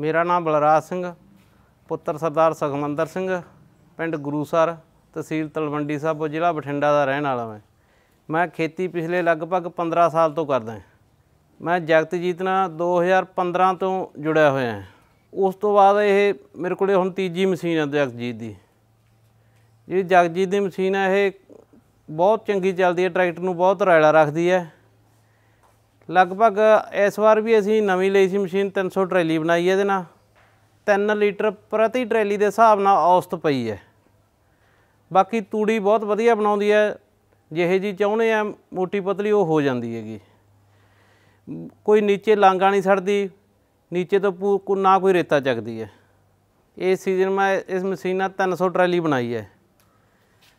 ਮੇਰਾ ਨਾਮ ਬਲਰਾਜ ਸਿੰਘ ਪੁੱਤਰ ਸਰਦਾਰ ਸੁਖਮੰਦਰ ਸਿੰਘ ਪਿੰਡ ਗੁਰੂਸਰ ਤਹਿਸੀਲ ਤਲਵੰਡੀ ਸਾਹਿਬ ਜ਼ਿਲ੍ਹਾ ਬਠਿੰਡਾ ਦਾ ਰਹਿਣ ਵਾਲਾ ਮੈਂ ਮੈਂ ਖੇਤੀ ਪਿਛਲੇ ਲਗਭਗ 15 ਸਾਲ ਤੋਂ ਕਰਦਾ ਹਾਂ ਮੈਂ ਜਗਤਜੀਤ ਨਾਲ 2015 ਤੋਂ ਜੁੜਿਆ ਹੋਇਆ ਹਾਂ ਉਸ ਤੋਂ ਬਾਅਦ ਇਹ ਮੇਰੇ ਕੋਲੇ ਹੁਣ ਤੀਜੀ ਮਸ਼ੀਨ ਹੈ ਜਗਜੀਤ ਦੀ ਜਿਹੜੀ ਜਗਜੀਤ ਦੀ ਮਸ਼ੀਨ ਹੈ ਇਹ ਬਹੁਤ ਚੰਗੀ ਚੱਲਦੀ ਹੈ ਟਰੈਕਟਰ ਨੂੰ ਬਹੁਤ ਰੈਲਾ ਰੱਖਦੀ ਹੈ ਲਗਭਗ ਇਸ ਵਾਰ ਵੀ ਅਸੀਂ ਨਵੀਂ ਲਈ ਸੀ ਮਸ਼ੀਨ 300 ਟਰੈਲੀ ਬਣਾਈ ਇਹਦੇ ਨਾਲ 3 ਲੀਟਰ ਪ੍ਰਤੀ ਟਰੈਲੀ ਦੇ ਹਿਸਾਬ ਨਾਲ ਔਸਤ ਪਈ ਹੈ ਬਾਕੀ ਤੂੜੀ ਬਹੁਤ ਵਧੀਆ ਬਣਾਉਂਦੀ ਹੈ ਜਿਹੇ ਜੀ ਚਾਹੁੰਦੇ ਆ ਮੋਟੀ ਪਤਲੀ ਉਹ ਹੋ ਜਾਂਦੀ ਹੈਗੀ ਕੋਈ نیچے ਲਾਂਗਾ ਨਹੀਂ ਛੜਦੀ نیچے ਤੋਂ ਨਾ ਕੋਈ ਰੇਤਾ ਚੱਕਦੀ ਹੈ ਇਸ ਸੀਜ਼ਨ ਮੈਂ ਇਸ ਮਸ਼ੀਨ ਨਾਲ 300 ਟਰੈਲੀ ਬਣਾਈ ਹੈ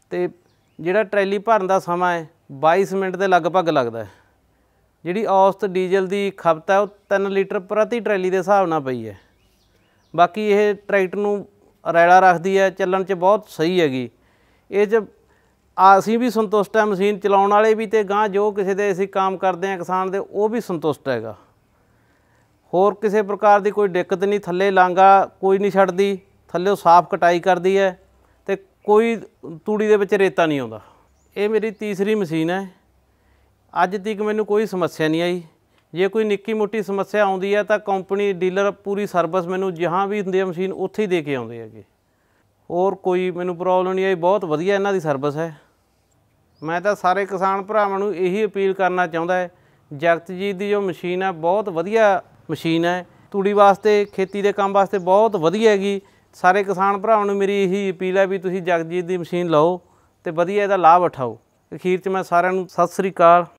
ਤੇ ਜਿਹੜਾ ਟਰੈਲੀ ਭਰਨ ਦਾ ਸਮਾਂ ਹੈ 22 ਮਿੰਟ ਦੇ ਲਗਭਗ ਲੱਗਦਾ ਹੈ ਜਿਹੜੀ ਔਸਤ ਡੀਜ਼ਲ ਦੀ ਖਪਤ ਹੈ ਉਹ 3 ਲੀਟਰ ਪ੍ਰਤੀ ਟਰੈਲੀ ਦੇ ਹਿਸਾਬ ਨਾਲ ਪਈ ਹੈ ਬਾਕੀ ਇਹ ਟਰੈਕਟਰ ਨੂੰ ਰੈਲਾ ਰੱਖਦੀ ਹੈ ਚੱਲਣ 'ਚ ਬਹੁਤ ਸਹੀ ਹੈਗੀ ਇਹ ਜ ਅਸੀਂ ਵੀ ਸੰਤੁਸ਼ਟ ਹਾਂ ਮਸ਼ੀਨ ਚਲਾਉਣ ਵਾਲੇ ਵੀ ਤੇ ਗਾਂ ਜੋ ਕਿਸੇ ਦੇ ਅਸੀਂ ਕੰਮ ਕਰਦੇ ਆ ਕਿਸਾਨ ਦੇ ਉਹ ਵੀ ਸੰਤੁਸ਼ਟ ਹੈਗਾ ਹੋਰ ਕਿਸੇ ਪ੍ਰਕਾਰ ਦੀ ਕੋਈ ਦਿੱਕਤ ਨਹੀਂ ਥੱਲੇ ਲਾਂਗਾ ਕੋਈ ਨਹੀਂ ਛੱਡਦੀ ਥੱਲੇ ਸਾਫ਼ ਕਟਾਈ ਕਰਦੀ ਹੈ ਤੇ ਕੋਈ ਤੂੜੀ ਦੇ ਵਿੱਚ ਰੇਤਾ ਨਹੀਂ ਆਉਂਦਾ ਇਹ ਮੇਰੀ ਤੀਸਰੀ ਮਸ਼ੀਨ ਹੈ ਅੱਜ ਤੱਕ ਮੈਨੂੰ ਕੋਈ ਸਮੱਸਿਆ ਨਹੀਂ ਆਈ ਜੇ ਕੋਈ ਨਿੱਕੀ ਮੋਟੀ ਸਮੱਸਿਆ ਆਉਂਦੀ ਹੈ ਤਾਂ ਕੰਪਨੀ ਡੀਲਰ ਪੂਰੀ ਸਰਵਿਸ ਮੈਨੂੰ ਜਹਾਂ ਵੀ ਹੁੰਦੀ ਹੈ ਮਸ਼ੀਨ ਉੱਥੇ ਹੀ ਦੇ ਕੇ ਆਉਂਦੇ ਹੈਗੇ ਹੋਰ ਕੋਈ ਮੈਨੂੰ ਪ੍ਰੋਬਲਮ ਨਹੀਂ ਆਈ ਬਹੁਤ ਵਧੀਆ ਇਹਨਾਂ ਦੀ ਸਰਵਿਸ ਹੈ ਮੈਂ ਤਾਂ ਸਾਰੇ ਕਿਸਾਨ ਭਰਾਵਾਂ ਨੂੰ ਇਹੀ ਅਪੀਲ ਕਰਨਾ ਚਾਹੁੰਦਾ ਹੈ ਜਗਤਜੀਤ ਦੀ ਜੋ ਮਸ਼ੀਨ ਹੈ ਬਹੁਤ ਵਧੀਆ ਮਸ਼ੀਨ ਹੈ ਤੂੜੀ ਵਾਸਤੇ ਖੇਤੀ ਦੇ ਕੰਮ ਵਾਸਤੇ ਬਹੁਤ ਵਧੀਆ ਹੈਗੀ ਸਾਰੇ ਕਿਸਾਨ ਭਰਾਵਾਂ ਨੂੰ ਮੇਰੀ ਇਹੀ ਅਪੀਲ ਹੈ ਵੀ ਤੁਸੀਂ ਜੀ ਦੀ ਮਸ਼ੀਨ ਲਓ ਤੇ ਵਧੀਆ ਇਹਦਾ ਲਾਭ ਉਠਾਓ ਅਖੀਰ 'ਚ ਮੈਂ ਸਾਰਿਆਂ ਨੂੰ ਸਤਿ ਸ੍ਰੀ ਅਕਾਲ